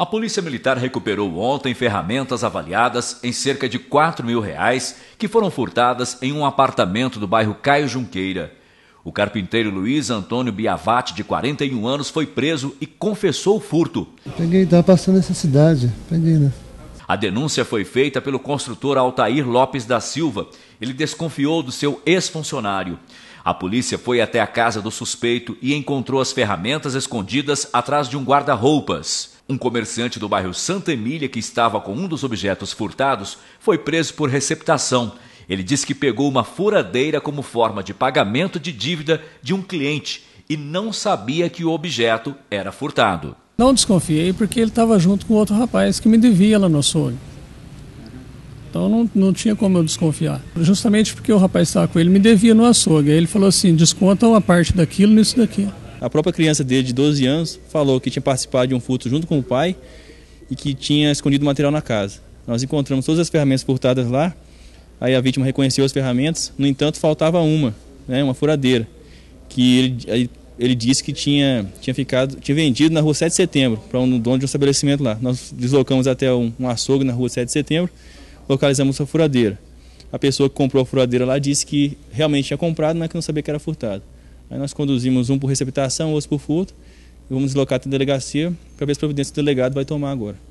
A Polícia Militar recuperou ontem ferramentas avaliadas em cerca de 4 mil reais que foram furtadas em um apartamento do bairro Caio Junqueira. O carpinteiro Luiz Antônio Biavati, de 41 anos, foi preso e confessou o furto. peguei, estava passando necessidade, peguei, né? A denúncia foi feita pelo construtor Altair Lopes da Silva. Ele desconfiou do seu ex-funcionário. A polícia foi até a casa do suspeito e encontrou as ferramentas escondidas atrás de um guarda-roupas. Um comerciante do bairro Santa Emília, que estava com um dos objetos furtados, foi preso por receptação. Ele disse que pegou uma furadeira como forma de pagamento de dívida de um cliente e não sabia que o objeto era furtado. Não desconfiei porque ele estava junto com outro rapaz que me devia lá no açougue. Então não, não tinha como eu desconfiar. Justamente porque o rapaz estava com ele, me devia no açougue. Aí ele falou assim: desconta uma parte daquilo nisso daqui. A própria criança dele, de 12 anos, falou que tinha participado de um furto junto com o pai e que tinha escondido material na casa. Nós encontramos todas as ferramentas furtadas lá, aí a vítima reconheceu as ferramentas, no entanto, faltava uma, né, uma furadeira, que ele, ele disse que tinha, tinha, ficado, tinha vendido na rua 7 de setembro para um dono de um estabelecimento lá. Nós deslocamos até um, um açougue na rua 7 de setembro, localizamos a furadeira. A pessoa que comprou a furadeira lá disse que realmente tinha comprado, mas que não sabia que era furtado. Aí nós conduzimos um por receptação, outro por furto, e vamos deslocar até a delegacia para ver as providências que o delegado vai tomar agora.